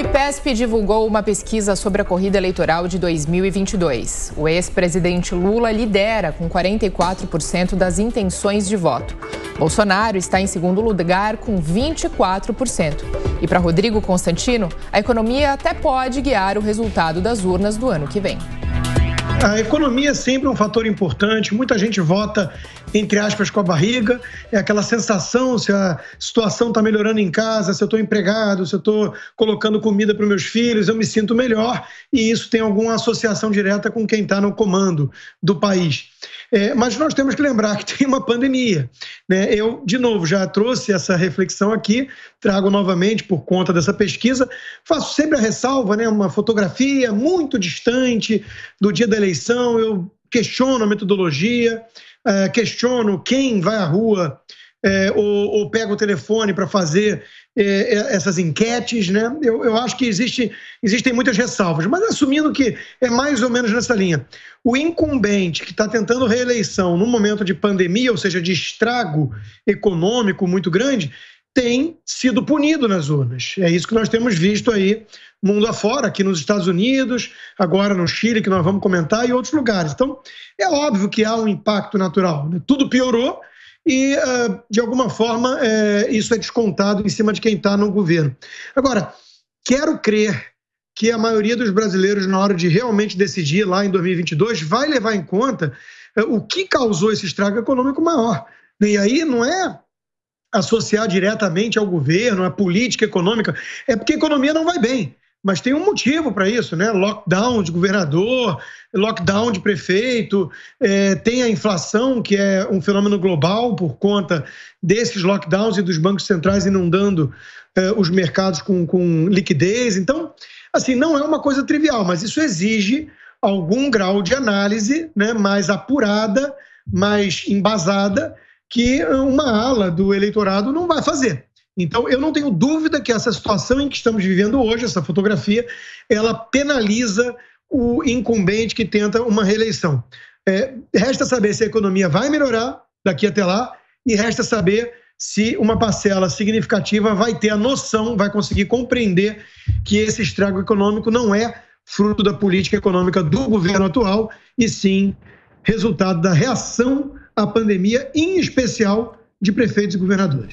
IPESP divulgou uma pesquisa sobre a corrida eleitoral de 2022. O ex-presidente Lula lidera com 44% das intenções de voto. Bolsonaro está em segundo lugar com 24%. E para Rodrigo Constantino, a economia até pode guiar o resultado das urnas do ano que vem. A economia é sempre um fator importante. Muita gente vota, entre aspas, com a barriga. É aquela sensação se a situação está melhorando em casa, se eu estou empregado, se eu estou colocando comida para meus filhos, eu me sinto melhor. E isso tem alguma associação direta com quem está no comando do país. É, mas nós temos que lembrar que tem uma pandemia. Né? Eu, de novo, já trouxe essa reflexão aqui, trago novamente por conta dessa pesquisa. Faço sempre a ressalva, né? uma fotografia muito distante do dia da eleição, eu questiono a metodologia, eh, questiono quem vai à rua é, ou, ou, pega o telefone para fazer é, é, essas enquetes, né? Eu, eu acho que existe, existem muitas ressalvas, mas assumindo que é mais ou menos nessa linha. O incumbente que está tentando reeleição num momento de pandemia, ou seja, de estrago econômico muito grande, tem sido punido nas urnas. É isso que nós temos visto aí mundo afora, aqui nos Estados Unidos, agora no Chile, que nós vamos comentar, e outros lugares. Então, é óbvio que há um impacto natural. Né? Tudo piorou, e, uh, de alguma forma, é, isso é descontado em cima de quem está no governo. Agora, quero crer que a maioria dos brasileiros, na hora de realmente decidir lá em 2022, vai levar em conta uh, o que causou esse estrago econômico maior. E aí não é associar diretamente ao governo, à política econômica, é porque a economia não vai bem. Mas tem um motivo para isso, né? Lockdown de governador, lockdown de prefeito, é, tem a inflação, que é um fenômeno global por conta desses lockdowns e dos bancos centrais inundando é, os mercados com, com liquidez. Então, assim, não é uma coisa trivial, mas isso exige algum grau de análise né, mais apurada, mais embasada, que uma ala do eleitorado não vai fazer. Então, eu não tenho dúvida que essa situação em que estamos vivendo hoje, essa fotografia, ela penaliza o incumbente que tenta uma reeleição. É, resta saber se a economia vai melhorar daqui até lá e resta saber se uma parcela significativa vai ter a noção, vai conseguir compreender que esse estrago econômico não é fruto da política econômica do governo atual, e sim resultado da reação à pandemia, em especial de prefeitos e governadores.